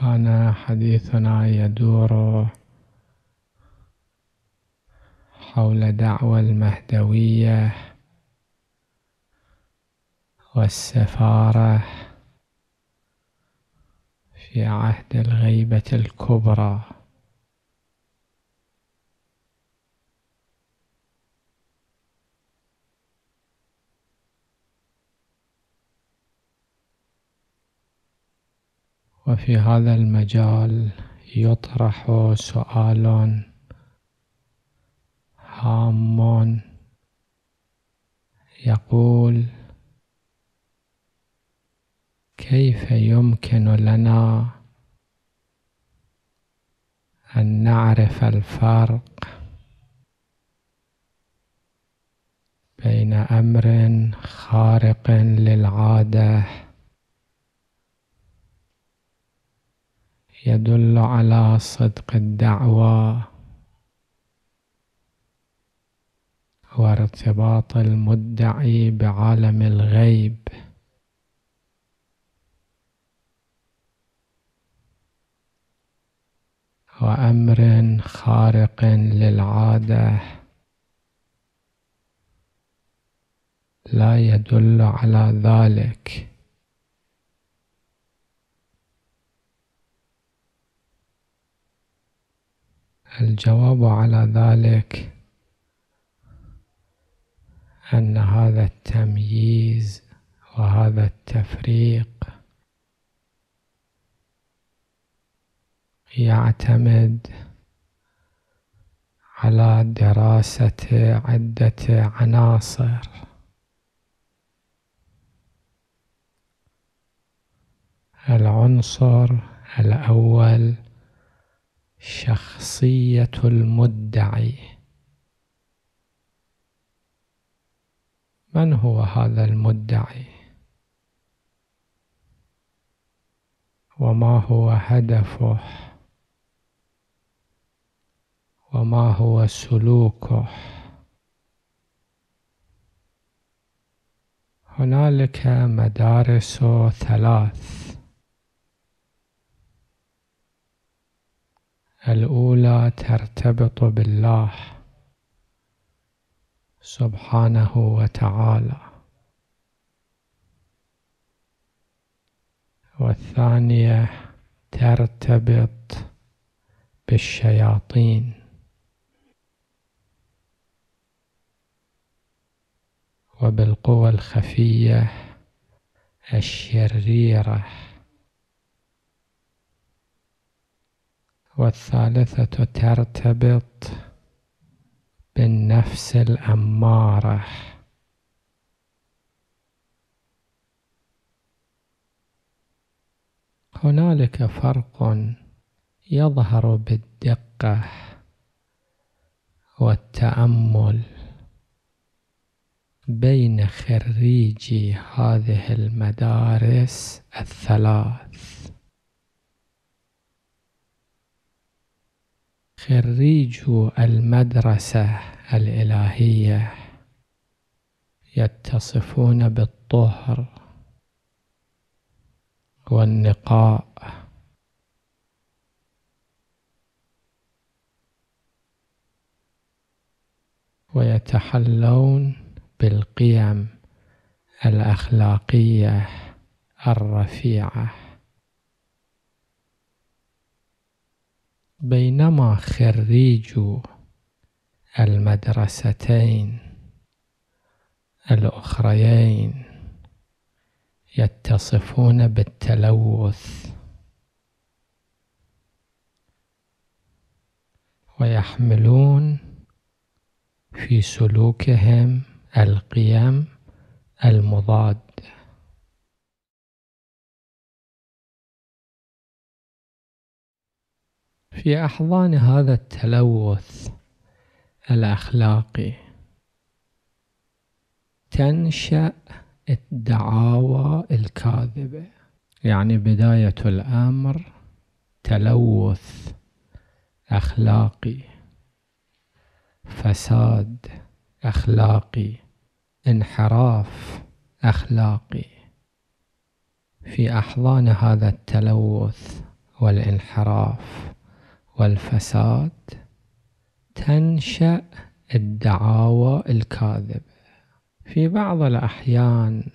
كان حديثنا يدور حول دعوى المهدوية والسفارة في عهد الغيبة الكبرى وفي هذا المجال يطرح سؤال هام يقول كيف يمكن لنا ان نعرف الفرق بين امر خارق للعاده يدل على صدق الدعوة وارتباط المدعي بعالم الغيب وأمر خارق للعادة لا يدل على ذلك الجواب على ذلك أن هذا التمييز وهذا التفريق يعتمد على دراسة عدة عناصر العنصر الأول شخصية المدعي من هو هذا المدعي وما هو هدفه وما هو سلوكه هنالك مدارس ثلاث الأولى ترتبط بالله سبحانه وتعالى والثانية ترتبط بالشياطين وبالقوى الخفية الشريرة والثالثة ترتبط بالنفس الأمارة هنالك فرق يظهر بالدقة والتأمل بين خريجي هذه المدارس الثلاث خريجو المدرسة الإلهية يتصفون بالطهر والنقاء ويتحلون بالقيم الأخلاقية الرفيعة بينما خريجو المدرستين الأخريين يتصفون بالتلوث ويحملون في سلوكهم القيم المضاد في أحضان هذا التلوث الأخلاقي تنشأ الدعاوى الكاذبة يعني بداية الأمر تلوث أخلاقي فساد أخلاقي انحراف أخلاقي في أحضان هذا التلوث والانحراف والفساد تنشأ الدعاوى الكاذبة في بعض الأحيان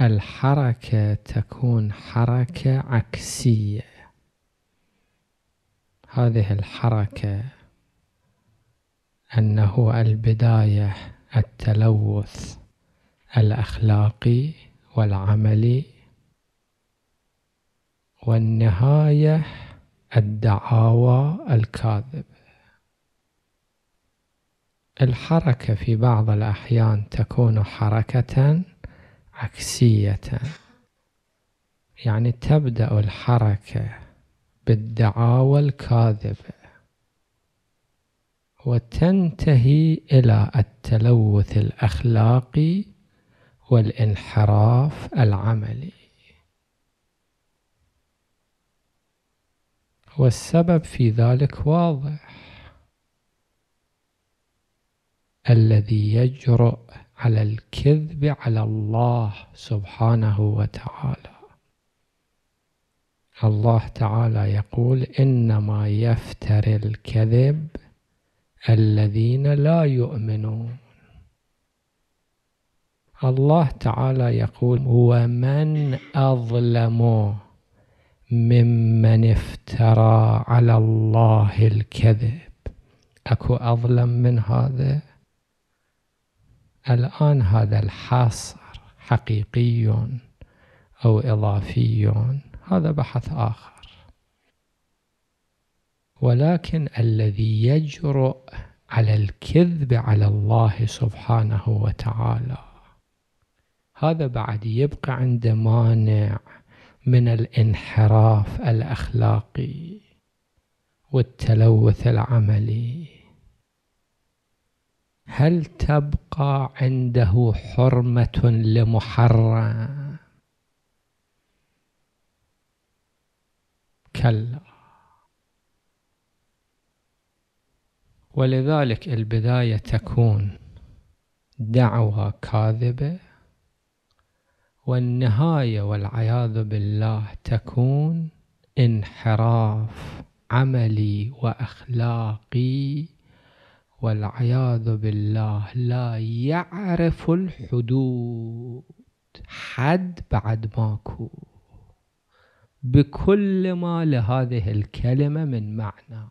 الحركة تكون حركة عكسية هذه الحركة أنه البداية التلوث الأخلاقي والعملي والنهايه الدعاوى الكاذبة الحركة في بعض الأحيان تكون حركة عكسية يعني تبدأ الحركة بالدعاوى الكاذبة وتنتهي إلى التلوث الأخلاقي والانحراف العملي والسبب في ذلك واضح الذي يجرؤ على الكذب على الله سبحانه وتعالى الله تعالى يقول إنما يفتر الكذب الذين لا يؤمنون الله تعالى يقول ومن أظلمه ممن افترى على الله الكذب اكو اظلم من هذا الان هذا الحصر حقيقي او اضافي هذا بحث اخر ولكن الذي يجرؤ على الكذب على الله سبحانه وتعالى هذا بعد يبقى عنده مانع من الانحراف الاخلاقي والتلوث العملي هل تبقى عنده حرمه لمحرم كلا ولذلك البدايه تكون دعوه كاذبه والنهايه والعياذ بالله تكون انحراف عملي واخلاقي والعياذ بالله لا يعرف الحدود حد بعد ماكو بكل ما لهذه الكلمة من معنى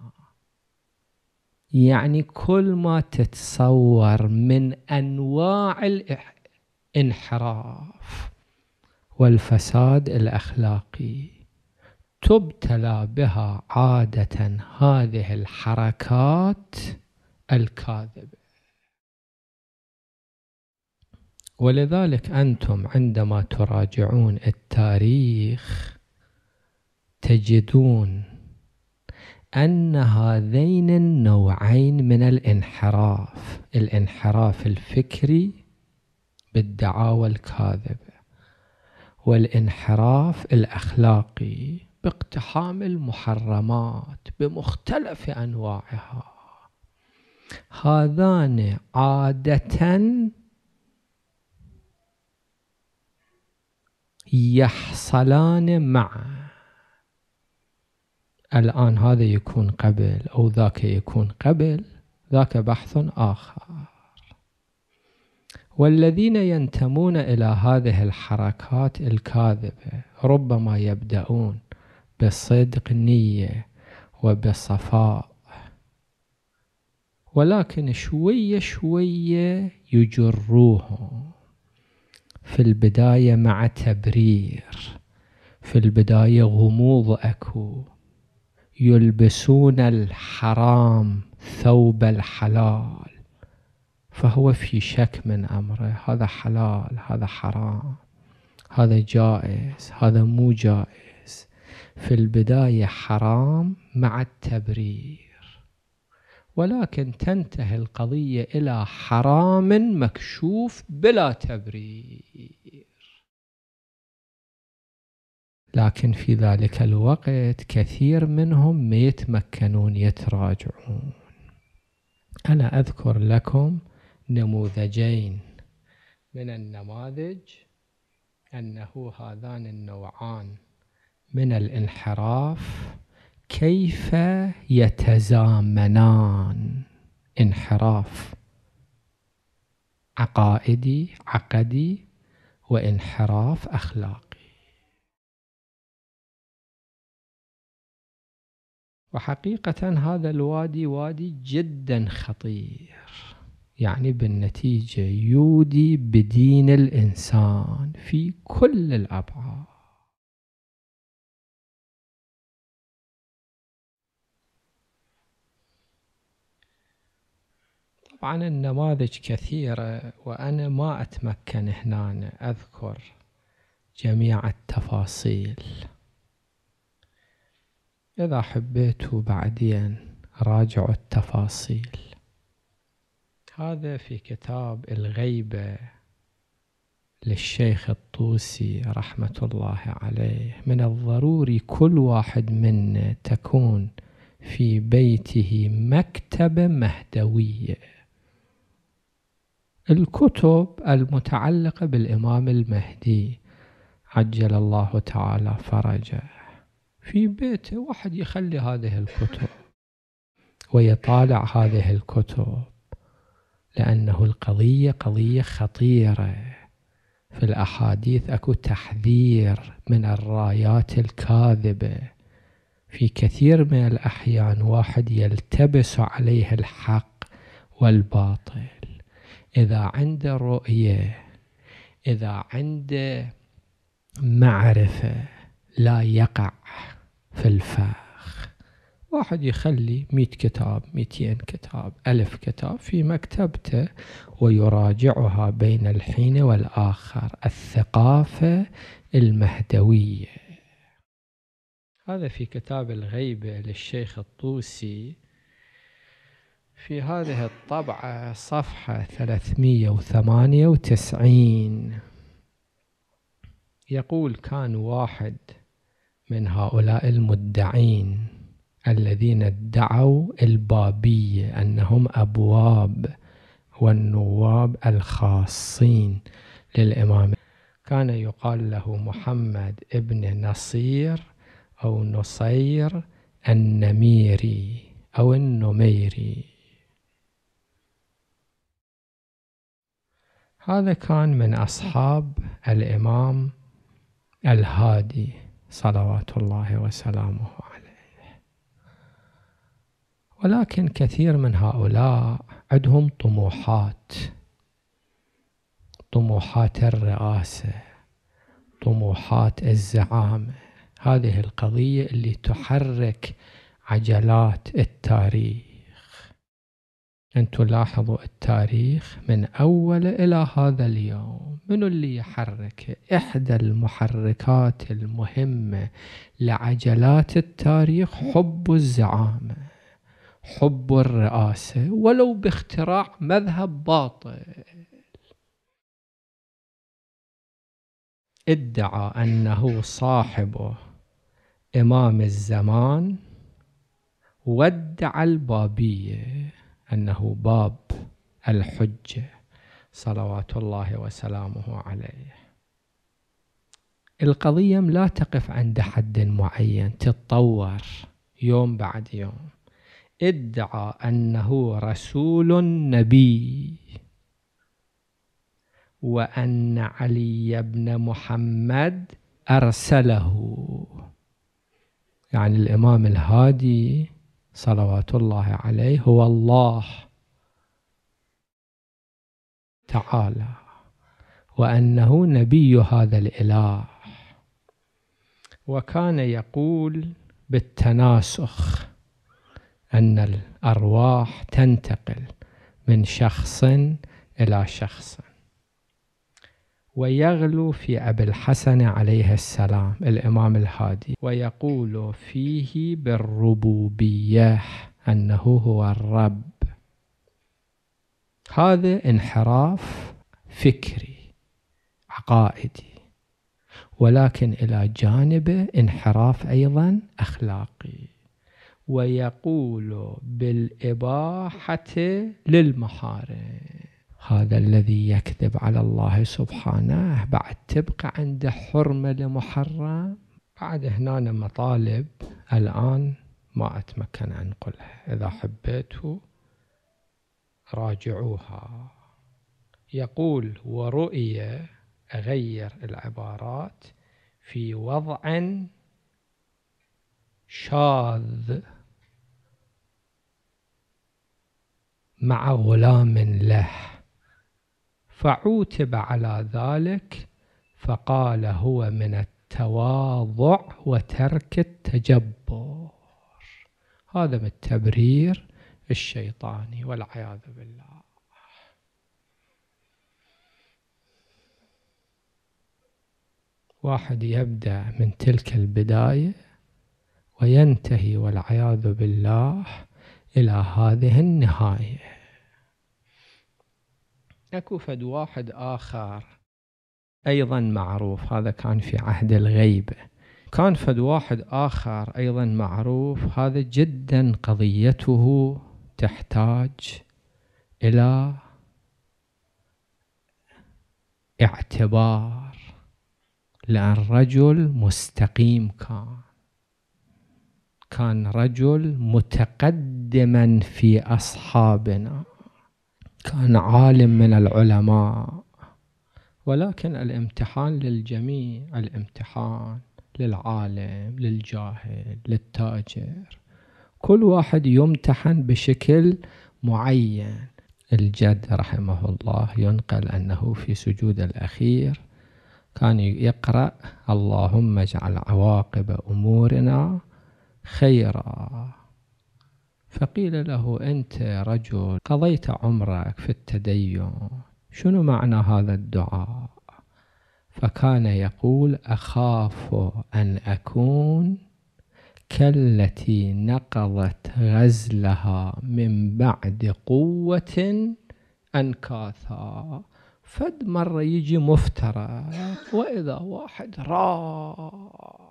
يعني كل ما تتصور من أنواع الانحراف والفساد الأخلاقي تبتلى بها عادة هذه الحركات الكاذبة ولذلك أنتم عندما تراجعون التاريخ تجدون أن هذين النوعين من الانحراف الانحراف الفكري بالدعاوى الكاذبة والانحراف الاخلاقي باقتحام المحرمات بمختلف انواعها هذان عاده يحصلان معا الآن هذا يكون قبل أو ذاك يكون قبل ذاك بحث آخر والذين ينتمون إلى هذه الحركات الكاذبة ربما يبدأون بصدق نيه وبصفاء ولكن شوية شوية يجروهم في البداية مع تبرير في البداية غموض أكو يلبسون الحرام ثوب الحلال فهو في شك من أمره هذا حلال هذا حرام هذا جائز هذا مو جائز في البداية حرام مع التبرير ولكن تنتهي القضية إلى حرام مكشوف بلا تبرير لكن في ذلك الوقت كثير منهم ما يتمكنون يتراجعون أنا أذكر لكم نموذجين من النماذج أنه هذان النوعان من الانحراف كيف يتزامنان انحراف عقائدي عقدي وانحراف أخلاقي وحقيقة هذا الوادي وادي جدا خطير يعني بالنتيجة يودي بدين الإنسان في كل الأبعاد طبعا النماذج كثيرة وأنا ما أتمكن هنا أذكر جميع التفاصيل إذا حبيت بعدين راجعوا التفاصيل هذا في كتاب الغيبة للشيخ الطوسي رحمة الله عليه من الضروري كل واحد منا تكون في بيته مكتبة مهدوية الكتب المتعلقة بالإمام المهدي عجل الله تعالى فرجه في بيته واحد يخلي هذه الكتب ويطالع هذه الكتب لأنه القضية قضية خطيرة في الأحاديث أكو تحذير من الرايات الكاذبة في كثير من الأحيان واحد يلتبس عليه الحق والباطل إذا عنده رؤية إذا عنده معرفة لا يقع في الفعل واحد يخلي مئة كتاب مئتين كتاب ألف كتاب في مكتبته ويراجعها بين الحين والآخر الثقافة المهدوية هذا في كتاب الغيبة للشيخ الطوسي في هذه الطبعة صفحة 398 يقول كان واحد من هؤلاء المدعين الذين ادعوا البابية أنهم أبواب والنواب الخاصين للإمام كان يقال له محمد ابن نصير أو نصير النميري أو النميري هذا كان من أصحاب الإمام الهادي صلوات الله وسلامه عليه ولكن كثير من هؤلاء عندهم طموحات طموحات الرئاسة طموحات الزعامة هذه القضية اللي تحرك عجلات التاريخ أن تلاحظوا التاريخ من أول إلى هذا اليوم من اللي يحرك إحدى المحركات المهمة لعجلات التاريخ حب الزعامة حب الرئاسة ولو باختراع مذهب باطل ادعى أنه صاحبه إمام الزمان وادعى البابية أنه باب الحجة صلوات الله وسلامه عليه القضية لا تقف عند حد معين تتطور يوم بعد يوم ادعى أنه رسول نبي وأن علي بن محمد أرسله يعني الإمام الهادي صلوات الله عليه هو الله تعالى وأنه نبي هذا الإله وكان يقول بالتناسخ أن الأرواح تنتقل من شخص إلى شخص ويغلو في أبي الحسن عليه السلام الإمام الهادي ويقول فيه بالربوبية أنه هو الرب هذا انحراف فكري عقائدي ولكن إلى جانبه انحراف أيضا أخلاقي ويقول بالإباحة للمحارم هذا الذي يكذب على الله سبحانه بعد تبقى عنده حرمة لمحرم بعد هنا مطالب الآن ما أتمكن أنقلها إذا حبيته راجعوها يقول ورؤية أغير العبارات في وضع شاذ مع غلام له فعوتب على ذلك فقال هو من التواضع وترك التجبر هذا من التبرير الشيطاني والعياذ بالله واحد يبدأ من تلك البداية وينتهي والعياذ بالله إلى هذه النهاية أكو فد واحد آخر أيضا معروف هذا كان في عهد الغيبة كان فد واحد آخر أيضا معروف هذا جدا قضيته تحتاج إلى اعتبار لأن رجل مستقيم كان كان رجل متقدما في أصحابنا كان عالم من العلماء ولكن الامتحان للجميع الامتحان للعالم للجاهل للتاجر كل واحد يمتحن بشكل معين الجد رحمه الله ينقل أنه في سجود الأخير كان يقرأ اللهم اجعل عواقب أمورنا خيرا فقيل له أنت رجل قضيت عمرك في التدين شنو معنى هذا الدعاء فكان يقول أخاف أن أكون كالتي نقضت غزلها من بعد قوة أنكاثا فد مرة يجي مفترق وإذا واحد راح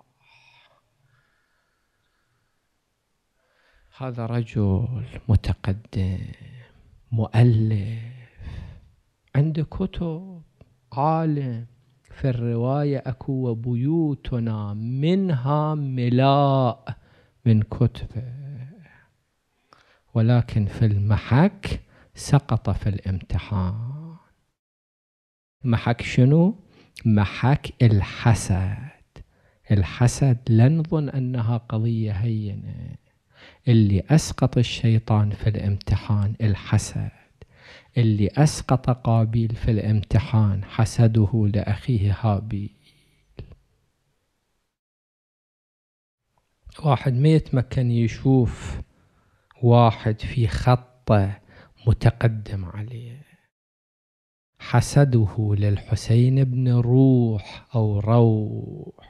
هذا رجل متقدم مؤلف عنده كتب عالم في الرواية أكو بيوتنا منها ملاء من كتبه ولكن في المحك سقط في الامتحان محك شنو؟ محك الحسد الحسد لنظن أنها قضية هينة اللي أسقط الشيطان في الامتحان الحسد اللي أسقط قابيل في الامتحان حسده لأخيه هابيل واحد ما يتمكن يشوف واحد في خطه متقدم عليه حسده للحسين بن روح أو روح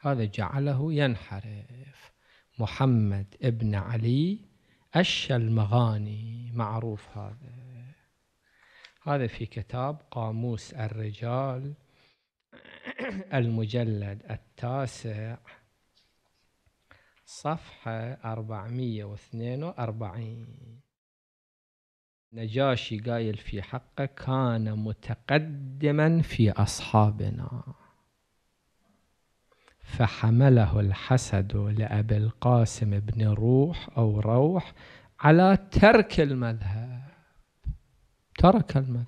هذا جعله ينحرف محمد ابن علي الشلمغاني معروف هذا هذا في كتاب قاموس الرجال المجلد التاسع صفحة 442 نجاشي قايل في حقه كان متقدما في أصحابنا فحمله الحسد لأبي القاسم بن روح أو روح على ترك المذهب ترك المذهب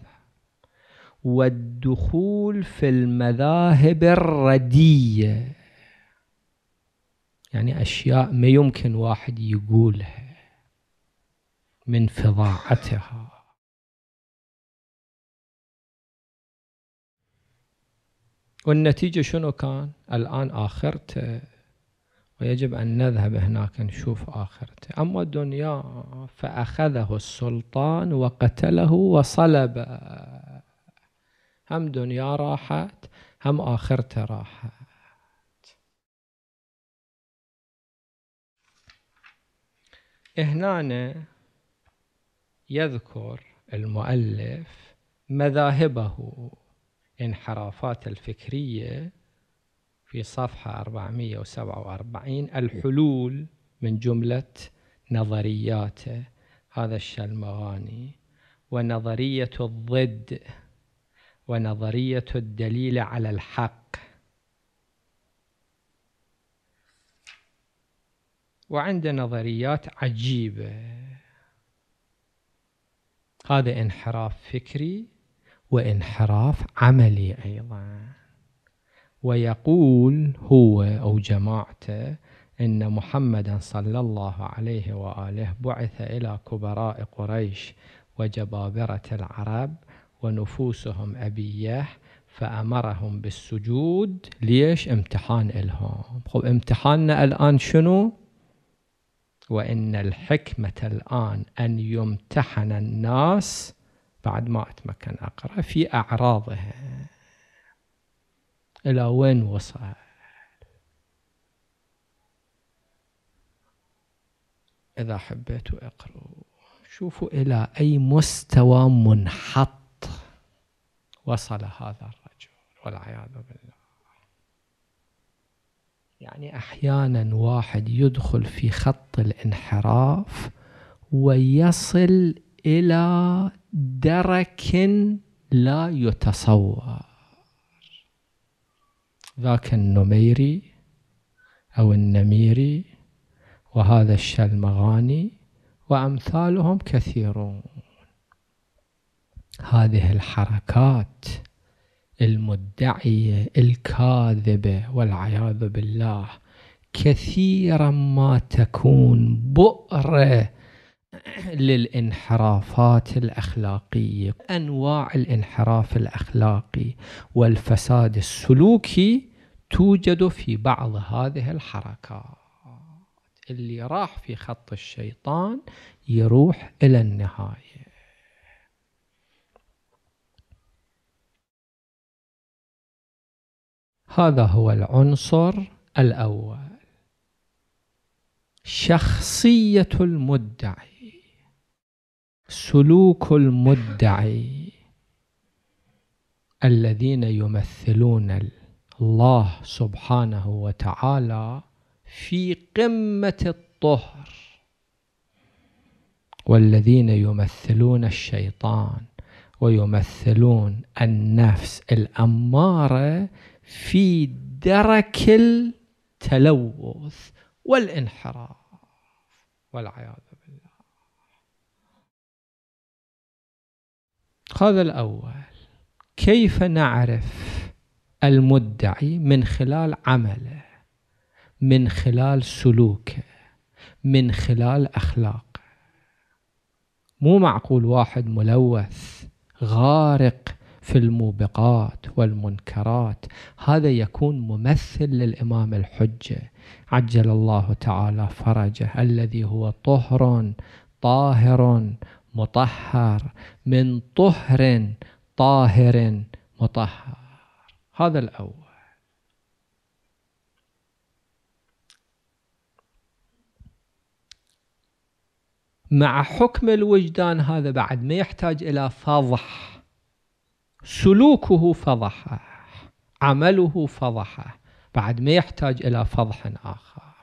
والدخول في المذاهب الردية يعني أشياء ما يمكن واحد يقولها من فظاعتها والنتيجة شنو كان الآن آخرته ويجب أن نذهب هناك نشوف آخرته أما الدنيا فأخذه السلطان وقتله وصلب هم دنيا راحت هم آخرته راحت هنا يذكر المؤلف مذاهبه انحرافات الفكرية في صفحة 447 الحلول من جملة نظرياته هذا الشلمغاني ونظرية الضد ونظرية الدليل على الحق وعنده نظريات عجيبة هذا انحراف فكري وانحراف عملي أيضا ويقول هو أو جماعته إن محمدا صلى الله عليه وآله بعث إلى كبراء قريش وجبابرة العرب ونفوسهم أبيه فأمرهم بالسجود ليش امتحان إلهم خب امتحاننا الآن شنو وإن الحكمة الآن أن يمتحن الناس بعد ما أتمكن أقرأ في أعراضها إلى وين وصل إذا حبيتوا اقروا شوفوا إلى أي مستوى منحط وصل هذا الرجل والعياذ بالله يعني أحيانا واحد يدخل في خط الانحراف ويصل إلى درك لا يتصور ذاك النميري أو النميري وهذا الشلمغاني وأمثالهم كثيرون هذه الحركات المدعية الكاذبة والعياذ بالله كثيرا ما تكون بؤرة للانحرافات الاخلاقيه انواع الانحراف الاخلاقي والفساد السلوكي توجد في بعض هذه الحركات اللي راح في خط الشيطان يروح الى النهايه هذا هو العنصر الاول شخصيه المدعي سلوك المدعي الذين يمثلون الله سبحانه وتعالى في قمة الطهر والذين يمثلون الشيطان ويمثلون النفس الأمارة في درك التلوث والانحراف والعياذ هذا الأول كيف نعرف المدعي من خلال عمله من خلال سلوكه من خلال أخلاقه مو معقول واحد ملوث غارق في الموبقات والمنكرات هذا يكون ممثل للامام الحجه عجل الله تعالى فرجه الذي هو طهر طاهر مطهر من طهر طاهر مطهر هذا الأول مع حكم الوجدان هذا بعد ما يحتاج إلى فضح سلوكه فضحه عمله فضحه بعد ما يحتاج إلى فضح آخر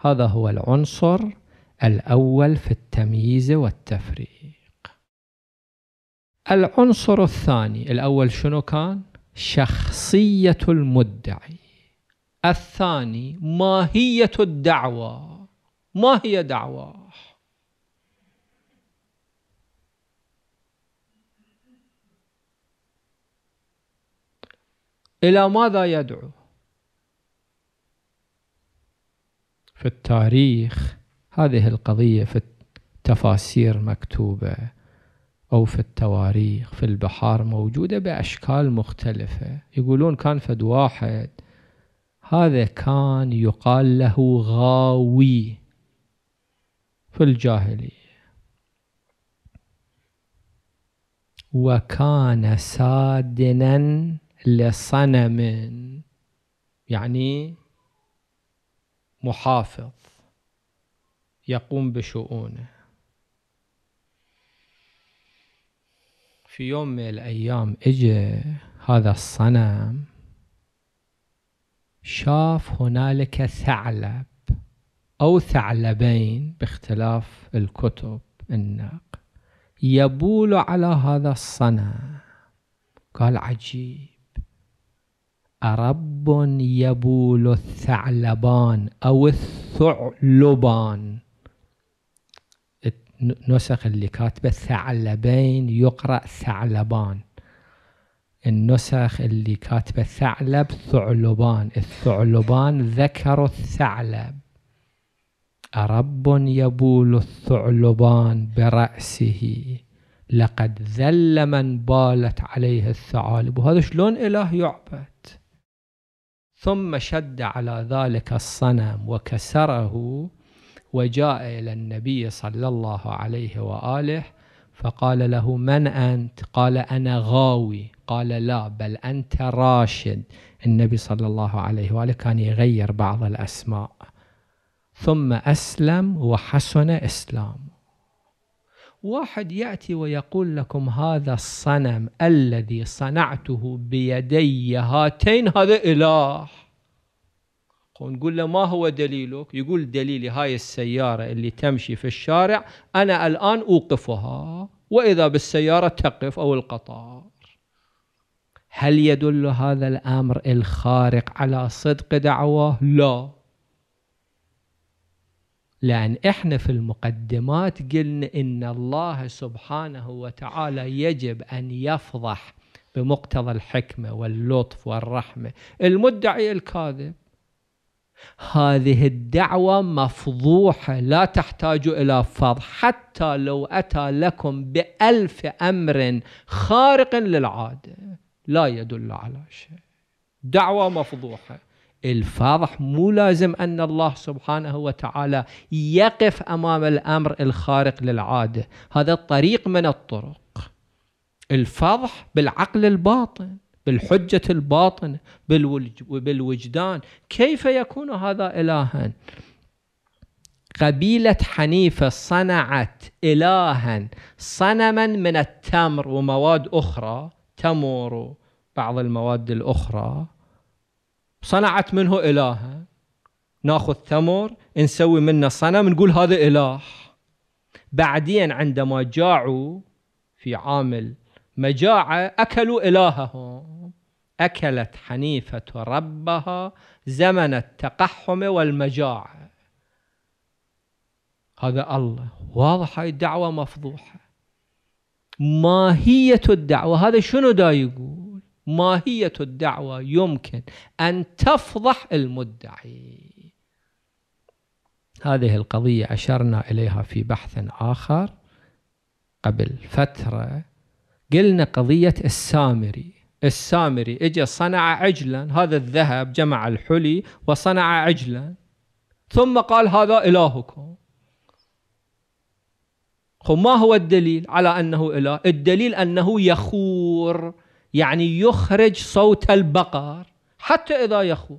هذا هو العنصر الأول في التمييز والتفريق العنصر الثاني الأول شنو كان؟ شخصية المدعي الثاني ماهية الدعوة ما هي دعوة؟ إلى ماذا يدعو؟ في التاريخ هذه القضية في التفاسير مكتوبة أو في التواريخ في البحار موجودة بأشكال مختلفة يقولون كان فد واحد هذا كان يقال له غاوي في الجاهلية وكان سادنا لصنم يعني محافظ يقوم بشؤونه في يوم من الأيام إجى هذا الصنم شاف هنالك ثعلب أو ثعلبين باختلاف الكتب الناقة يبول على هذا الصنم قال عجيب أرب يبول الثعلبان أو الثعلبان النسخ اللي كاتبه ثعلبين يقرأ ثعلبان النسخ اللي كاتبه ثعلب ثعلبان الثعلبان ذكر الثعلب أرب يبول الثعلبان برأسه لقد ذل من بالت عليه الثعالب وهذا شلون إله يعبد ثم شد على ذلك الصنم وكسره وجاء إلى النبي صلى الله عليه وآله فقال له من أنت قال أنا غاوي قال لا بل أنت راشد النبي صلى الله عليه وآله كان يغير بعض الأسماء ثم أسلم وحسن إسلام واحد يأتي ويقول لكم هذا الصنم الذي صنعته بيدي هاتين هذا إله ونقول له ما هو دليلك يقول دليلي هاي السيارة اللي تمشي في الشارع أنا الآن أوقفها وإذا بالسيارة تقف أو القطار هل يدل هذا الأمر الخارق على صدق دعواه؟ لا لأن إحنا في المقدمات قلنا إن الله سبحانه وتعالى يجب أن يفضح بمقتضى الحكمة واللطف والرحمة المدعي الكاذب هذه الدعوة مفضوحة لا تحتاج إلى فض حتى لو أتى لكم بألف أمر خارق للعادة لا يدل على شيء دعوة مفضوحة الفضح مو لازم أن الله سبحانه وتعالى يقف أمام الأمر الخارق للعادة هذا طريق من الطرق الفضح بالعقل الباطن بالحجة الباطنة بالوجدان كيف يكون هذا إلها قبيلة حنيفة صنعت إلها صنما من التمر ومواد أخرى تمر وبعض المواد الأخرى صنعت منه إلها ناخذ تمر نسوي منه صنم نقول هذا إله بعدين عندما جاعوا في عام المجاعة أكلوا إلههم أكلت حنيفة ربها زمن التقحم والمجاعة هذا الله واضح هاي الدعوة مفضوحة ماهية الدعوة هذا شنو دا يقول ماهية الدعوة يمكن أن تفضح المدعي هذه القضية أشرنا إليها في بحث آخر قبل فترة قلنا قضية السامري السامري اجى صنع عجلا هذا الذهب جمع الحلي وصنع عجلا ثم قال هذا إلهكم ما هو الدليل على أنه إله الدليل أنه يخور يعني يخرج صوت البقر حتى إذا يخور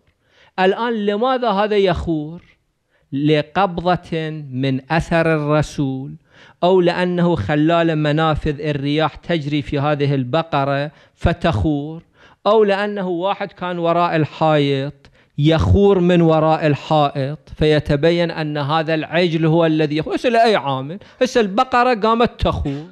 الآن لماذا هذا يخور لقبضة من أثر الرسول أو لأنه خلال منافذ الرياح تجري في هذه البقرة فتخور أو لأنه واحد كان وراء الحائط يخور من وراء الحائط فيتبين أن هذا العجل هو الذي يخور هسه لأي عامل هسه البقرة قامت تخور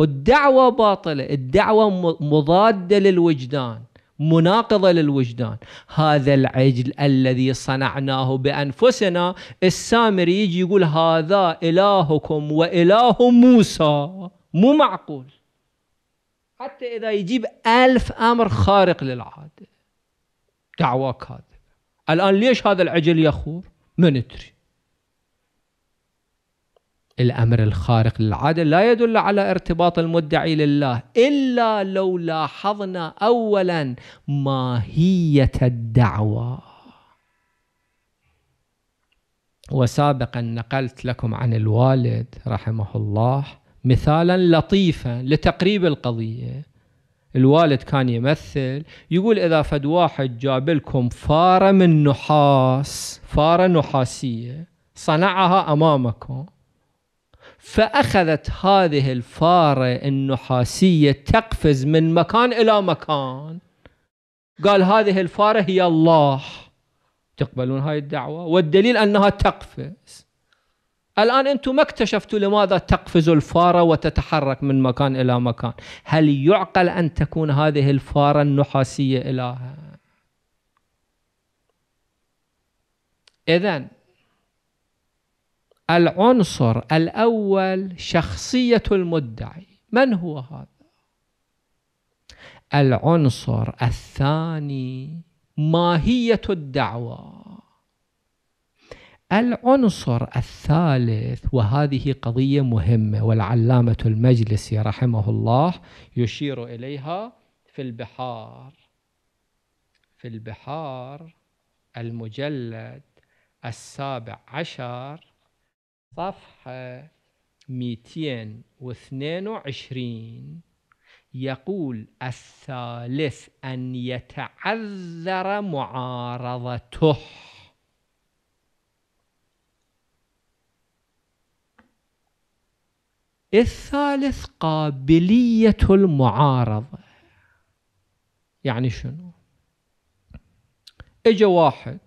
الدعوة باطلة الدعوة مضادة للوجدان مناقضة للوجدان هذا العجل الذي صنعناه بأنفسنا السامر يجي يقول هذا إلهكم وإله موسى مو معقول حتى إذا يجيب ألف أمر خارق للعادة دعواك هذا الآن ليش هذا العجل يخور من تري الأمر الخارق للعادة لا يدل على ارتباط المدعي لله إلا لو لاحظنا أولا ماهية الدعوة وسابقا نقلت لكم عن الوالد رحمه الله مثالا لطيفا لتقريب القضية الوالد كان يمثل يقول إذا فد واحد جاب لكم فارة من نحاس فارة نحاسية صنعها أمامكم فأخذت هذه الفارة النحاسية تقفز من مكان إلى مكان قال هذه الفارة هي الله تقبلون هاي الدعوة والدليل أنها تقفز الآن أنتم ما اكتشفتوا لماذا تقفز الفارة وتتحرك من مكان إلى مكان هل يعقل أن تكون هذه الفارة النحاسية إلها إذا العنصر الأول شخصية المدعي من هو هذا؟ العنصر الثاني ماهية الدعوة العنصر الثالث وهذه قضية مهمة والعلامة المجلسي رحمه الله يشير إليها في البحار في البحار المجلد السابع عشر صفحة 222 يقول الثالث أن يتعذر معارضته الثالث قابلية المعارضة يعني شنو اجا واحد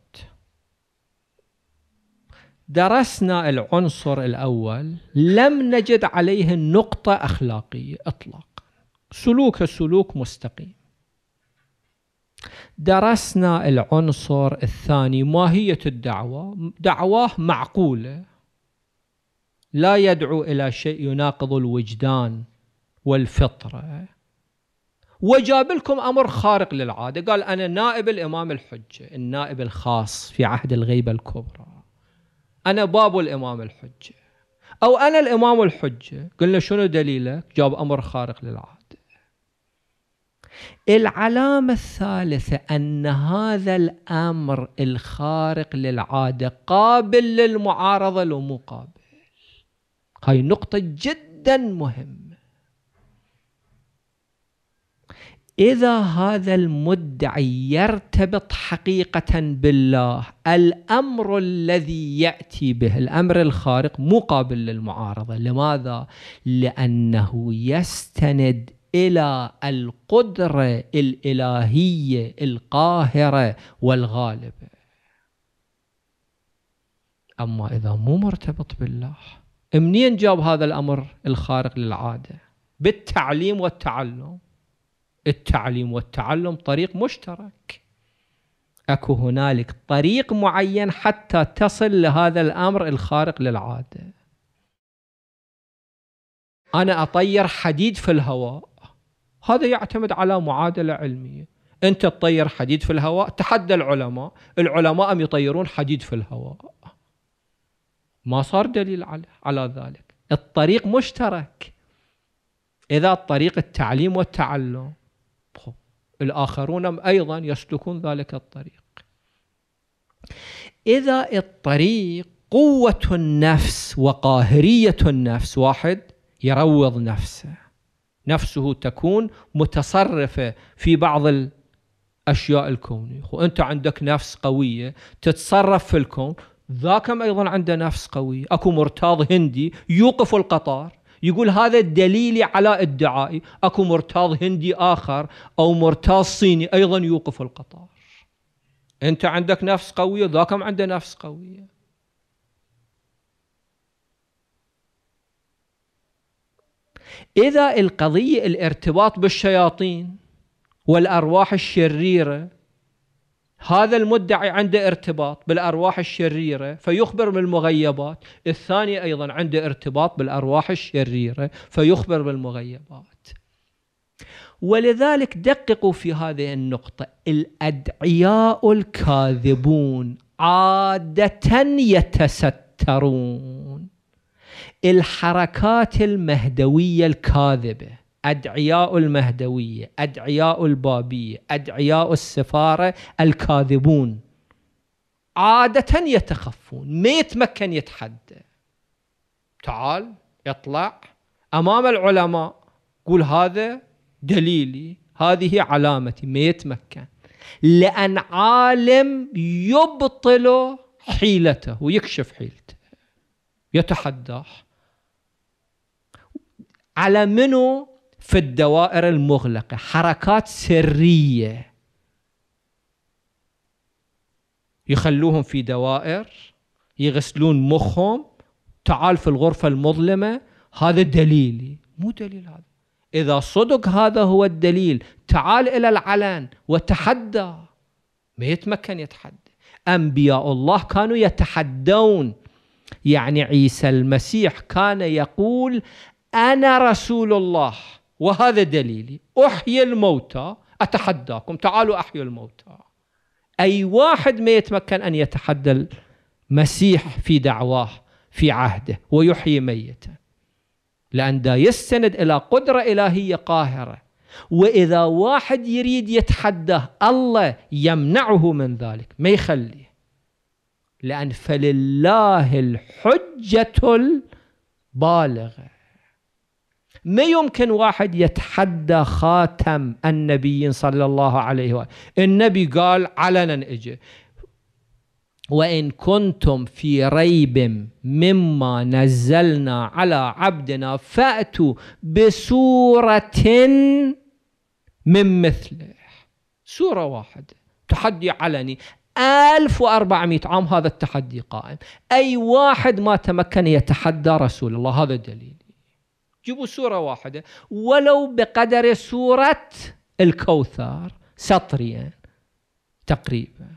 درسنا العنصر الأول لم نجد عليه نقطة أخلاقية إطلاقا سلوكه سلوك مستقيم درسنا العنصر الثاني ماهية الدعوة دعواه معقولة لا يدعو إلى شيء يناقض الوجدان والفطرة وجاب لكم أمر خارق للعادة قال أنا نائب الإمام الحجة النائب الخاص في عهد الغيبة الكبرى أنا باب الإمام الحجة أو أنا الإمام الحجة قلنا شنو دليلك جاب أمر خارق للعادة العلامة الثالثة أن هذا الأمر الخارق للعادة قابل للمعارضة لو مو قابل هاي نقطة جدا مهمة إذا هذا المدعي يرتبط حقيقة بالله الأمر الذي يأتي به الأمر الخارق مو قابل للمعارضة لماذا؟ لأنه يستند إلى القدرة الإلهية القاهرة والغالبة أما إذا مو مرتبط بالله منين جاب هذا الأمر الخارق للعادة بالتعليم والتعلم التعليم والتعلم طريق مشترك اكو هنالك طريق معين حتى تصل لهذا الامر الخارق للعاده انا اطير حديد في الهواء هذا يعتمد على معادله علميه انت تطير حديد في الهواء تحدى العلماء العلماء ام يطيرون حديد في الهواء ما صار دليل على على ذلك الطريق مشترك اذا الطريق التعليم والتعلم الآخرون أيضا يسلكون ذلك الطريق إذا الطريق قوة النفس وقاهرية النفس واحد يروض نفسه نفسه تكون متصرفة في بعض الأشياء الكونية وأنت عندك نفس قوية تتصرف في الكون ذاكم أيضا عنده نفس قوية أكو مرتاض هندي يوقف القطار يقول هذا دليلي على ادعائي اكو مرتاض هندي اخر او مرتاض صيني ايضا يوقف القطار انت عندك نفس قويه ذاكم عنده نفس قويه إذا القضية الارتباط بالشياطين والأرواح الشريرة هذا المدعي عنده ارتباط بالارواح الشريره فيخبر بالمغيبات، الثاني ايضا عنده ارتباط بالارواح الشريره فيخبر بالمغيبات. ولذلك دققوا في هذه النقطه، الادعياء الكاذبون عاده يتسترون. الحركات المهدويه الكاذبه أدعياء المهدوية أدعياء البابية أدعياء السفارة الكاذبون عادة يتخفون ما يتمكن يتحدى تعال اطلع أمام العلماء قول هذا دليلي هذه علامتي ما يتمكن لأن عالم يبطل حيلته ويكشف حيلته يتحداه على منو في الدوائر المغلقة حركات سرية يخلوهم في دوائر يغسلون مخهم تعال في الغرفة المظلمة هذا دليلي مو دليل هذا إذا صدق هذا هو الدليل تعال إلى العلن وتحدى ما يتمكن يتحدى أنبياء الله كانوا يتحدون يعني عيسى المسيح كان يقول أنا رسول الله وهذا دليلي أحيي الموتى أتحداكم تعالوا أحيوا الموتى أي واحد ما يتمكن أن يتحدى المسيح في دعواه في عهده ويحيي ميتا لأن دا يستند إلى قدرة إلهية قاهرة وإذا واحد يريد يتحداه الله يمنعه من ذلك ما يخليه لأن فلله الحجة البالغة ما يمكن واحد يتحدى خاتم النبي صلى الله عليه وآله النبي قال علنا اجي وإن كنتم في ريب مما نزلنا على عبدنا فأتوا بسورة من مثله سورة واحدة تحدي علني 1400 عام هذا التحدي قائم أي واحد ما تمكن يتحدى رسول الله هذا دليل جيبوا سورة واحدة ولو بقدر سورة الكوثر سطريا تقريبا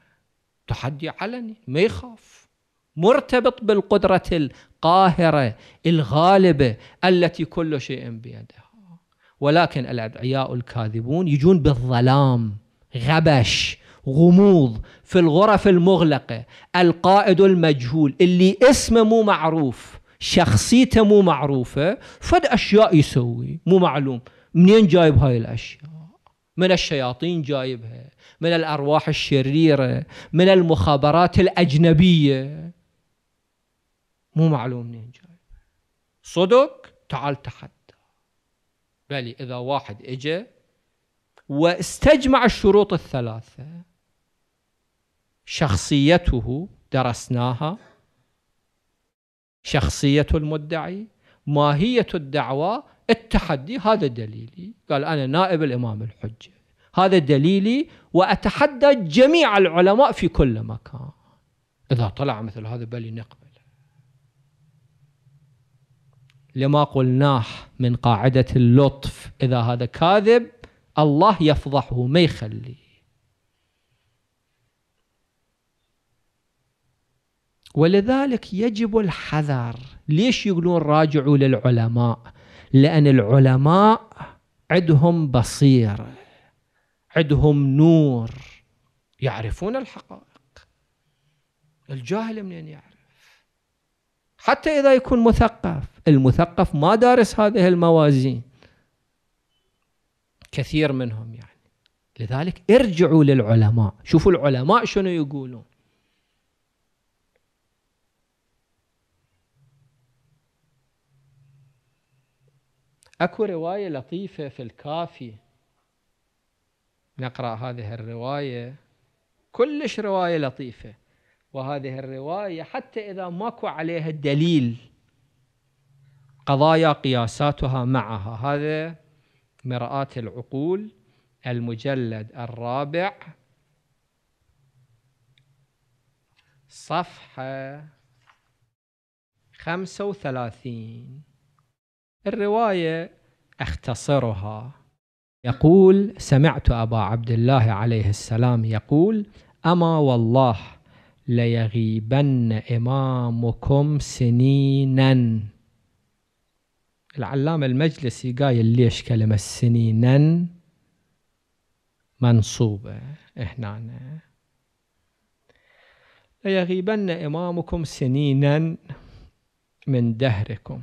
تحدي علني ما يخاف مرتبط بالقدرة القاهرة الغالبة التي كل شيء بيدها ولكن الأدعياء الكاذبون يجون بالظلام غبش غموض في الغرف المغلقة القائد المجهول اللي اسمه مو معروف شخصيته مو معروفه فد اشياء يسوي مو معلوم منين جايب هاي الاشياء من الشياطين جايبها من الارواح الشريره من المخابرات الاجنبيه مو معلوم منين جايبها صدق تعال تحدى بلي اذا واحد اجى واستجمع الشروط الثلاثه شخصيته درسناها شخصية المدعي ماهية الدعوة التحدي هذا دليلي قال أنا نائب الإمام الحجة هذا دليلي وأتحدى جميع العلماء في كل مكان إذا طلع مثل هذا بل نقبل لما قلناه من قاعدة اللطف إذا هذا كاذب الله يفضحه ما يخليه ولذلك يجب الحذر ليش يقولون راجعوا للعلماء لأن العلماء عندهم بصيرة عندهم نور يعرفون الحقائق الجاهل منين يعرف حتى إذا يكون مثقف المثقف ما دارس هذه الموازين كثير منهم يعني لذلك ارجعوا للعلماء شوفوا العلماء شنو يقولون اكو روايه لطيفه في الكافي نقرا هذه الروايه كلش روايه لطيفه وهذه الروايه حتى اذا ماكو عليها دليل قضايا قياساتها معها هذا مرآة العقول المجلد الرابع صفحة خمسة وثلاثين الروايه اختصرها يقول سمعت ابا عبد الله عليه السلام يقول اما والله ليغيبن امامكم سنينا العلامه المجلسي قايل ليش كلمه سنينا منصوبه هنا ليغيبن امامكم سنينا من دهركم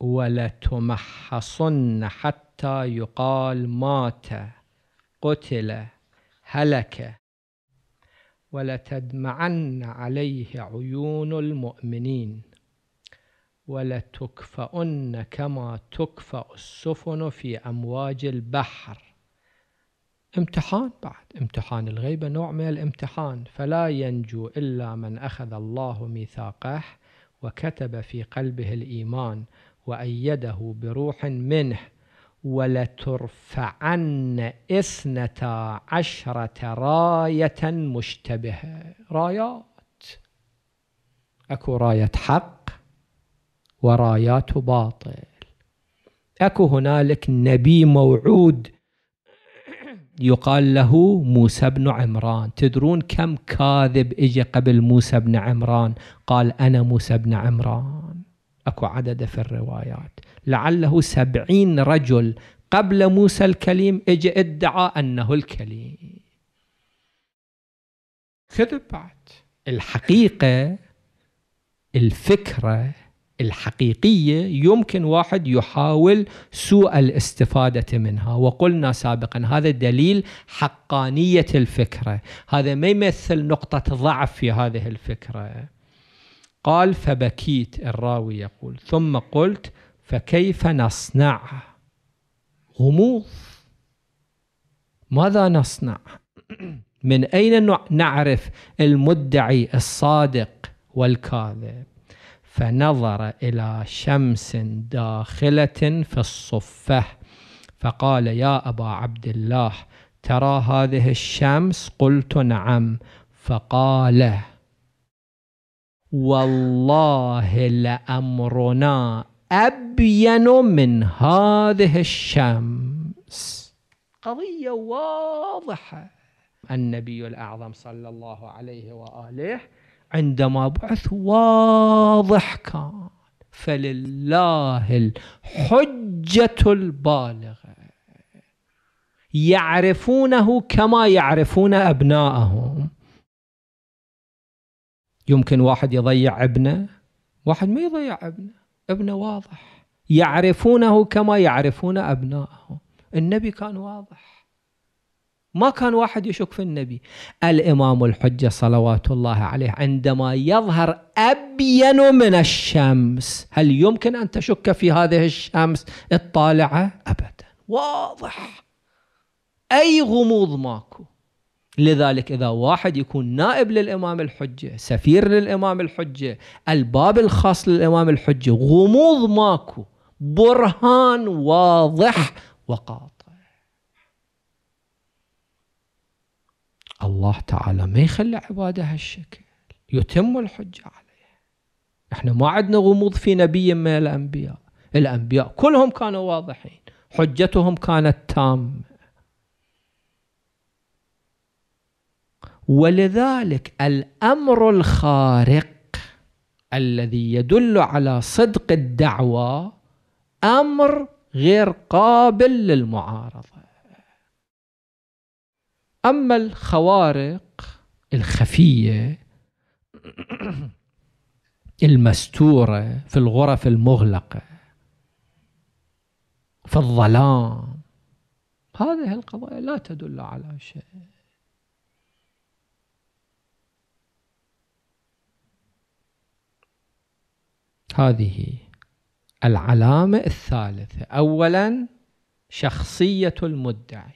ولتمحصن حتى يقال مات قتل هلك ولتدمعن عليه عيون المؤمنين ولتكفأن كما تكفأ السفن في أمواج البحر امتحان بعد امتحان الغيبة نوع من الامتحان فلا ينجو إلا من أخذ الله ميثاقه وكتب في قلبه الإيمان وأيده بروح منه ولترفعن اثنتا عشرة راية مشتبهة رايات أكو راية حق ورايات باطل أكو هنالك نبي موعود يقال له موسى بن عمران تدرون كم كاذب إجي قبل موسى بن عمران قال أنا موسى بن عمران أكو عدد في الروايات لعله سبعين رجل قبل موسى الكليم اجى ادعى أنه الكليم كذب بعد الحقيقة الفكرة الحقيقية يمكن واحد يحاول سوء الاستفادة منها وقلنا سابقا هذا دليل حقانية الفكرة هذا ما يمثل نقطة ضعف في هذه الفكرة قال فبكيت الراوي يقول ثم قلت فكيف نصنع غموض ماذا نصنع من أين نعرف المدعي الصادق والكاذب فنظر إلى شمس داخلة في الصفة فقال يا أبا عبد الله ترى هذه الشمس قلت نعم فقال والله لأمرنا أبين من هذه الشمس قضية واضحة النبي الأعظم صلى الله عليه وآله عندما بعث واضح كان فلله الحجة البالغة يعرفونه كما يعرفون أبناءهم يمكن واحد يضيع ابنه واحد ما يضيع ابنه ابنه واضح يعرفونه كما يعرفون أبنائهم النبي كان واضح ما كان واحد يشك في النبي الإمام الحجة صلوات الله عليه عندما يظهر أبين من الشمس هل يمكن أن تشك في هذه الشمس الطالعة أبدا واضح أي غموض ماكو لذلك إذا واحد يكون نائب للإمام الحجة سفير للإمام الحجة الباب الخاص للإمام الحجة غموض ماكو برهان واضح وقاطع الله تعالى ما يخلي عباده هالشكل يتم الحجة عليه احنا ما عندنا غموض في نبي من الأنبياء الأنبياء كلهم كانوا واضحين حجتهم كانت تامة ولذلك الامر الخارق الذي يدل على صدق الدعوه امر غير قابل للمعارضه اما الخوارق الخفيه المستوره في الغرف المغلقه في الظلام هذه القضايا لا تدل على شيء هذه العلامة الثالثة أولا شخصية المدعي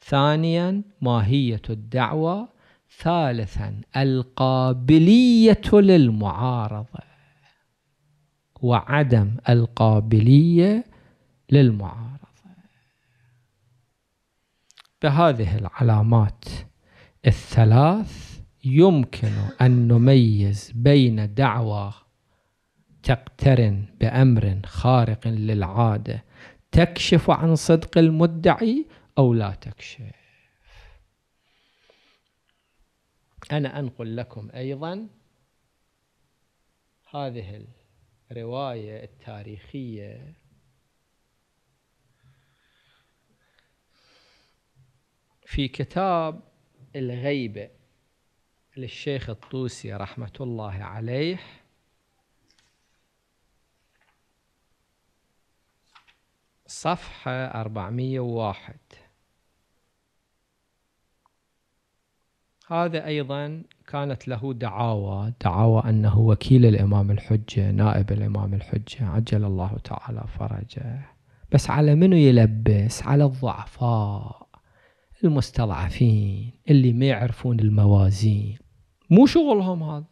ثانيا ماهية الدعوة ثالثا القابلية للمعارضة وعدم القابلية للمعارضة بهذه العلامات الثلاث يمكن أن نميز بين دعوة تقترن بأمر خارق للعادة تكشف عن صدق المدعي أو لا تكشف أنا أنقل لكم أيضا هذه الرواية التاريخية في كتاب الغيبة للشيخ الطوسي رحمة الله عليه صفحة 401 هذا أيضا كانت له دعاوى دعاوى أنه وكيل الإمام الحجة نائب الإمام الحجة عجل الله تعالى فرجه بس على منو يلبس على الضعفاء المستضعفين اللي ما يعرفون الموازين مو شغلهم هذا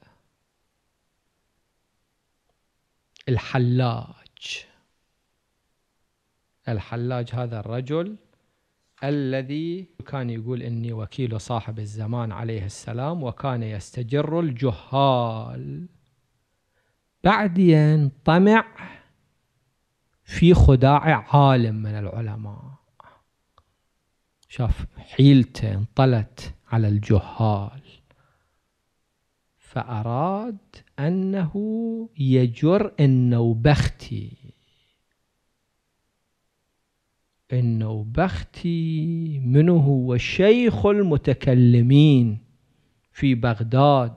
الحلاج الحلاج هذا الرجل الذي كان يقول اني وكيل صاحب الزمان عليه السلام وكان يستجر الجهال بعدين طمع في خداع عالم من العلماء شاف حيلته انطلت على الجهال فأراد أنه يجر النوبختي إنه بختي من هو شيخ المتكلمين في بغداد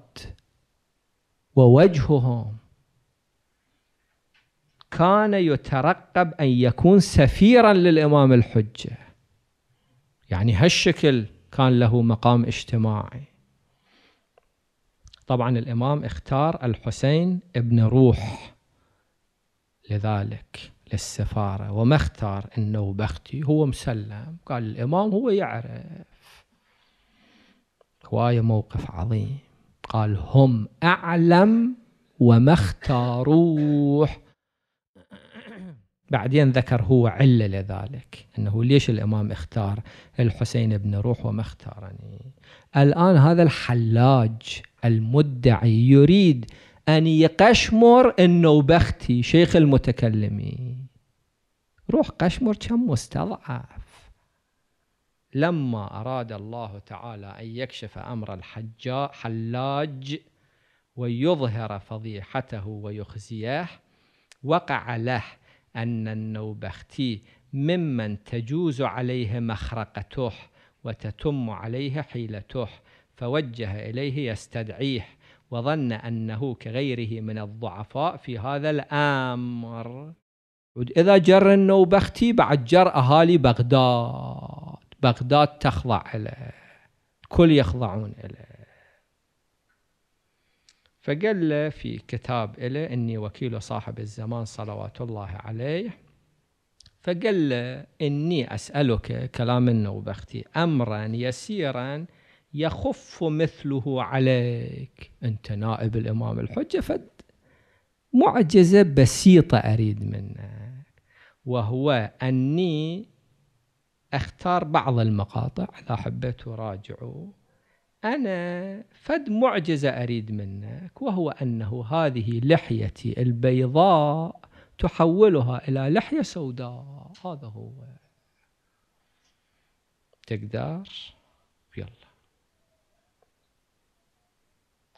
ووجههم كان يترقب أن يكون سفيرا للإمام الحجة يعني هالشكل كان له مقام اجتماعي طبعا الإمام اختار الحسين ابن روح لذلك للسفارة وما اختار أنه بختي هو مسلم قال الإمام هو يعرف هواية موقف عظيم قال هم أعلم وما اختاروه بعدين ذكر هو علة لذلك أنه ليش الإمام اختار الحسين بن روح وما اختارني الآن هذا الحلاج المدعي يريد أن يقشمر النوبختي شيخ المتكلمين روح قشمر كم مستضعف لما أراد الله تعالى أن يكشف أمر الحجاء حلاج ويظهر فضيحته ويخزيه وقع له أن النوبختي ممن تجوز عليه مخرقته وتتم عليه حيلته فوجه إليه يستدعيه وظن أنه كغيره من الضعفاء في هذا الأمر وإذا جر النوبختي بعد جر أهالي بغداد بغداد تخضع له الكل يخضعون له فقال له في كتاب له إني وكيل صاحب الزمان صلوات الله عليه فقال له إني أسألك كلام النوبختي أمرا يسيرا يخف مثله عليك أنت نائب الإمام الحجة فد معجزة بسيطة أريد منك وهو أني أختار بعض المقاطع إذا حبيتوا راجعوا أنا فد معجزة أريد منك وهو أنه هذه لحيتي البيضاء تحولها إلى لحية سوداء هذا هو تقدر يلا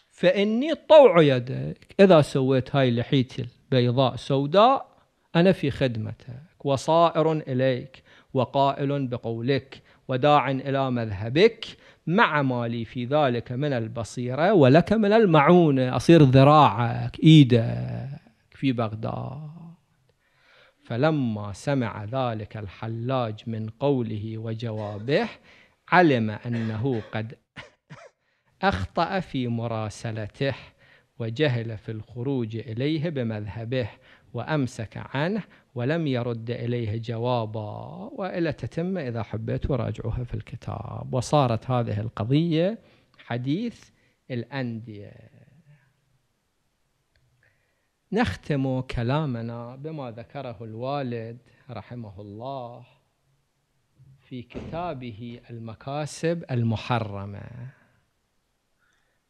فإني طوع يدك إذا سويت هاي لحيتي البيضاء سوداء أنا في خدمتك وصائر إليك وقائل بقولك وداع إلى مذهبك مع ما لي في ذلك من البصيرة ولك من المعونة أصير ذراعك إيدك في بغداد فلما سمع ذلك الحلاج من قوله وجوابه علم أنه قد أخطأ في مراسلته وجهل في الخروج إليه بمذهبه وأمسك عنه ولم يرد إليه جوابا وإلى تتم إذا حبيت وراجعوها في الكتاب وصارت هذه القضية حديث الأندية نختم كلامنا بما ذكره الوالد رحمه الله في كتابه المكاسب المحرمة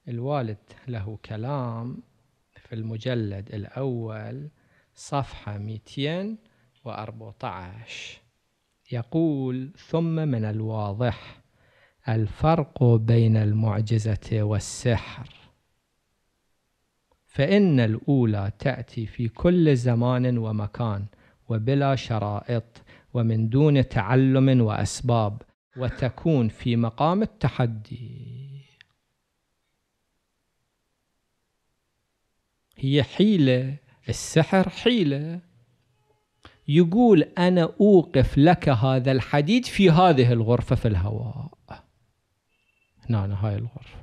الوالد له كلام في المجلد الأول صفحة 214 يقول ثم من الواضح الفرق بين المعجزة والسحر فإن الأولى تأتي في كل زمان ومكان وبلا شرائط ومن دون تعلم وأسباب وتكون في مقام التحدي هي حيلة السحر حيله يقول انا اوقف لك هذا الحديد في هذه الغرفه في الهواء هنا أنا هاي الغرفه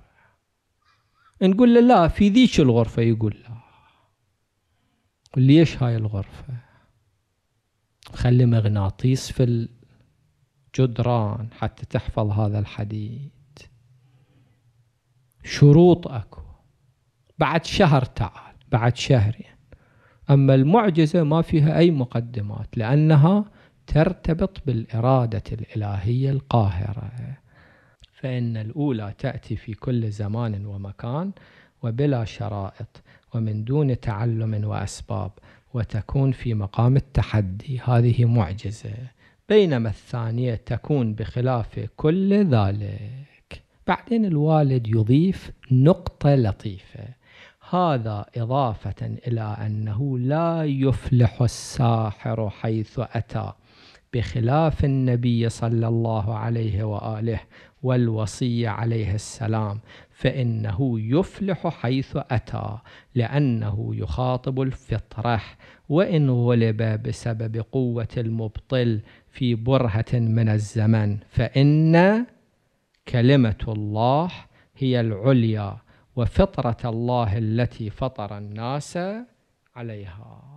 نقول له لا في ذيك الغرفه يقول لا ليش هاي الغرفه خلي مغناطيس في الجدران حتى تحفظ هذا الحديد شروط اكو بعد شهر تعال بعد شهرين أما المعجزة ما فيها أي مقدمات لأنها ترتبط بالإرادة الإلهية القاهرة فإن الأولى تأتي في كل زمان ومكان وبلا شرائط ومن دون تعلم وأسباب وتكون في مقام التحدي هذه معجزة بينما الثانية تكون بخلاف كل ذلك بعدين الوالد يضيف نقطة لطيفة هذا إضافة إلى أنه لا يفلح الساحر حيث أتى بخلاف النبي صلى الله عليه وآله والوصي عليه السلام فإنه يفلح حيث أتى لأنه يخاطب الفطرة وإن غلب بسبب قوة المبطل في برهة من الزمن فإن كلمة الله هي العليا وفطرة الله التي فطر الناس عليها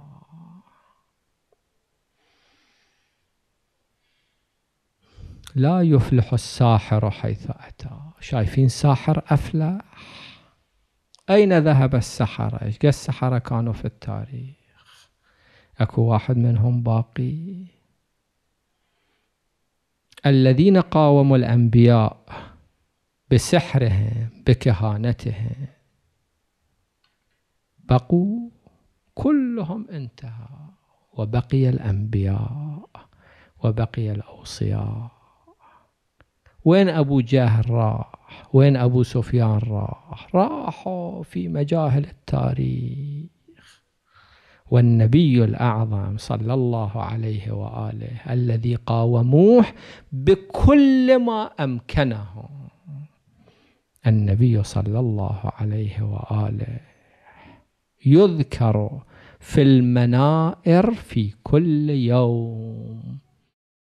لا يفلح الساحر حيث أتى شايفين ساحر أفلح أين ذهب السحرة إيش السحرة كانوا في التاريخ أكو واحد منهم باقي الذين قاوموا الأنبياء بسحرهم بكهانتهم بقوا كلهم انتهى وبقي الأنبياء وبقي الأوصياء وين أبو جهل راح وين أبو سفيان راح راحوا في مجاهل التاريخ والنبي الأعظم صلى الله عليه وآله الذي قاوموه بكل ما أمكنهم النبي صلى الله عليه واله يذكر في المنائر في كل يوم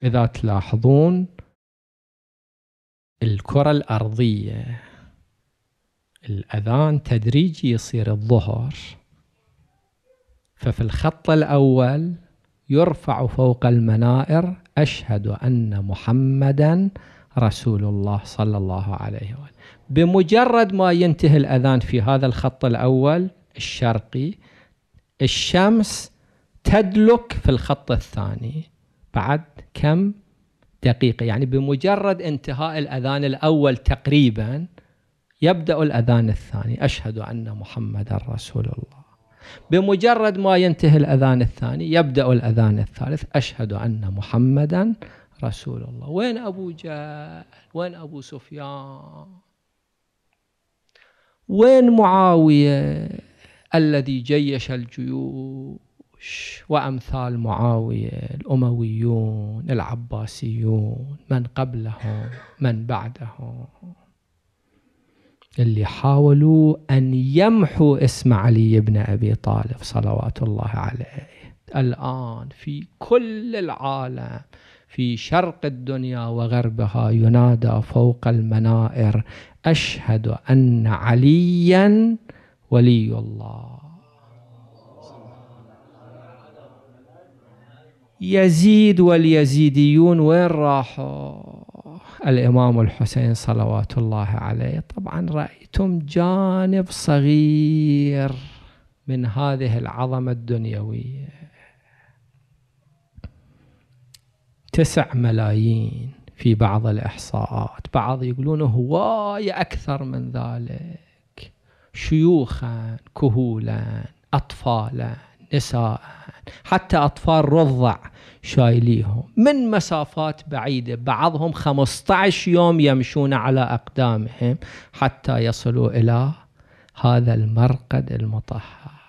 اذا تلاحظون الكره الارضيه الاذان تدريجي يصير الظهر ففي الخط الاول يرفع فوق المنائر اشهد ان محمدا رسول الله صلى الله عليه وآله بمجرد ما ينتهي الأذان في هذا الخط الأول الشرقي الشمس تدلك في الخط الثاني بعد كم دقيقة يعني بمجرد انتهاء الأذان الأول تقريبا يبدأ الأذان الثاني أشهد أن محمد رسول الله بمجرد ما ينتهي الأذان الثاني يبدأ الأذان الثالث أشهد أن محمدا رسول الله وين أبو جهل وين أبو سفيان وين معاوية الذي جيش الجيوش وأمثال معاوية الأمويون العباسيون من قبلهم من بعدهم اللي حاولوا أن يمحوا اسم علي بن أبي طالب صلوات الله عليه الآن في كل العالم في شرق الدنيا وغربها ينادى فوق المنائر أشهد أن عليا ولي الله يزيد واليزيديون وين راحوا الإمام الحسين صلوات الله عليه طبعا رأيتم جانب صغير من هذه العظمة الدنيوية تسع ملايين في بعض الإحصاءات بعض يقولون هواي أكثر من ذلك شيوخا كهولا أطفالا نساء حتى أطفال رضع شايليهم من مسافات بعيدة بعضهم 15 يوم يمشون على أقدامهم حتى يصلوا إلى هذا المرقد المطهر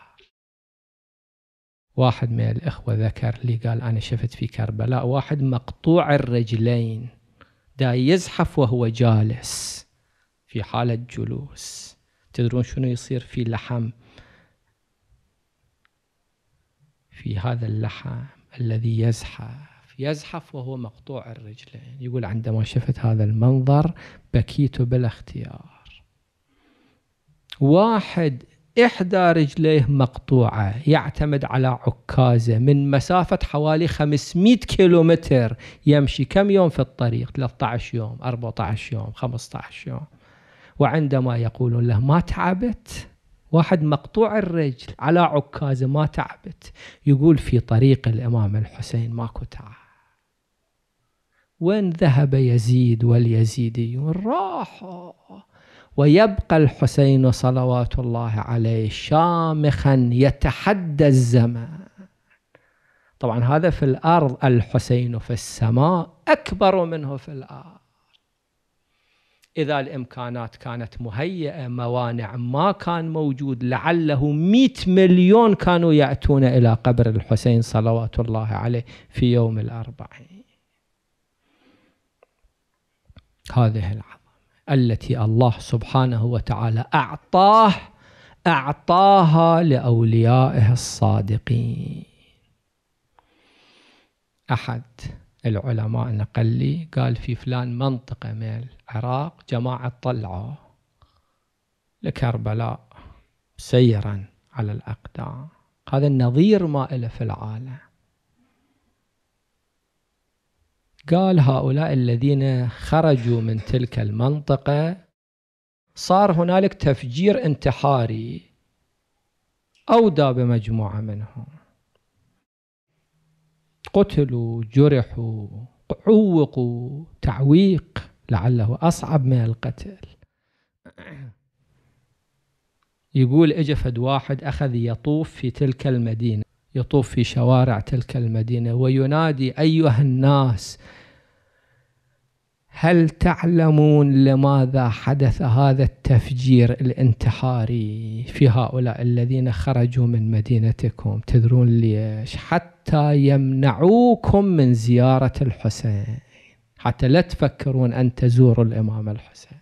واحد من الإخوة ذكر لي قال أنا شفت في كربلاء واحد مقطوع الرجلين دا يزحف وهو جالس في حالة جلوس تدرون شنو يصير في لحم في هذا اللحم الذي يزحف يزحف وهو مقطوع الرجلين يقول عندما شفت هذا المنظر بكيت بلا اختيار واحد إحدى رجليه مقطوعة يعتمد على عكازة من مسافة حوالي 500 كيلومتر يمشي كم يوم في الطريق 13 يوم 14 يوم 15 يوم وعندما يقولون له ما تعبت واحد مقطوع الرجل على عكازة ما تعبت يقول في طريق الإمام الحسين ماكو تعب وين ذهب يزيد واليزيديون راحوا ويبقى الحسين صلوات الله عليه شامخا يتحدى الزمان طبعا هذا في الأرض الحسين في السماء أكبر منه في الأرض إذا الإمكانات كانت مهيئة موانع ما كان موجود لعله مئة مليون كانوا يأتون إلى قبر الحسين صلوات الله عليه في يوم الأربعين هذه العظمة التي الله سبحانه وتعالى أعطاه أعطاها لأوليائه الصادقين أحد العلماء نقل لي قال في فلان منطقة من العراق جماعة طلعوا لكربلاء سيرا على الأقدام هذا النظير ما إله في العالم قال هؤلاء الذين خرجوا من تلك المنطقة صار هنالك تفجير انتحاري أودى بمجموعة منهم قتلوا جرحوا عوقوا تعويق لعله أصعب من القتل يقول اجفد فد واحد أخذ يطوف في تلك المدينة يطوف في شوارع تلك المدينة وينادي أيها الناس هل تعلمون لماذا حدث هذا التفجير الانتحاري في هؤلاء الذين خرجوا من مدينتكم تدرون ليش حتى يمنعوكم من زيارة الحسين حتى لا تفكرون أن تزوروا الإمام الحسين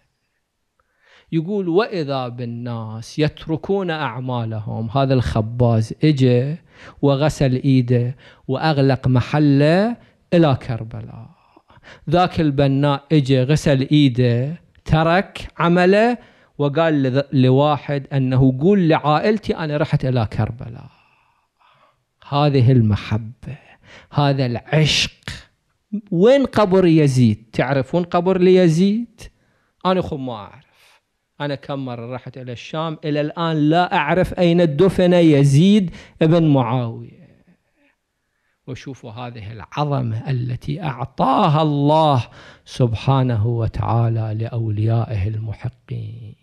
يقول وإذا بالناس يتركون أعمالهم هذا الخباز إجا وغسل إيده وأغلق محله إلى كربلاء ذاك البناء اجى غسل إيده ترك عمله وقال لواحد أنه قول لعائلتي أنا رحت إلى كربلاء هذه المحبة هذا العشق وين قبر يزيد تعرفون قبر ليزيد أنا خم ما أعرف أنا كم مرة رحت إلى الشام إلى الآن لا أعرف أين دفن يزيد بن معاوية وشوفوا هذه العظمة التي أعطاها الله سبحانه وتعالى لأوليائه المحقين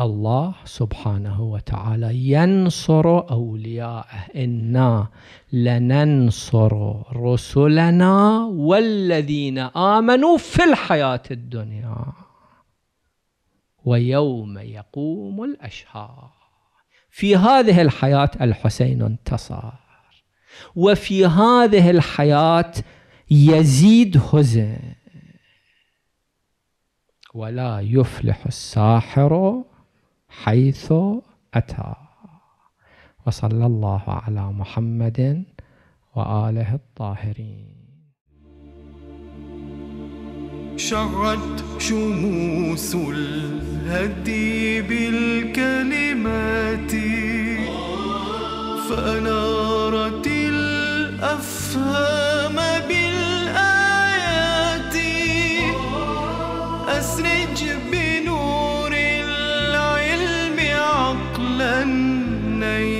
الله سبحانه وتعالى ينصر أولياءه إنا لننصر رسلنا والذين آمنوا في الحياة الدنيا ويوم يقوم الأشهار في هذه الحياة الحسين انتصر وفي هذه الحياة يزيد هزن ولا يفلح الساحر حيث أتى وصلى الله على محمد وآله الطاهرين شعت شموس الهدي بالكلمات فأنارت الأفهام بالآيات أسرج بنور العلم عقلا نيا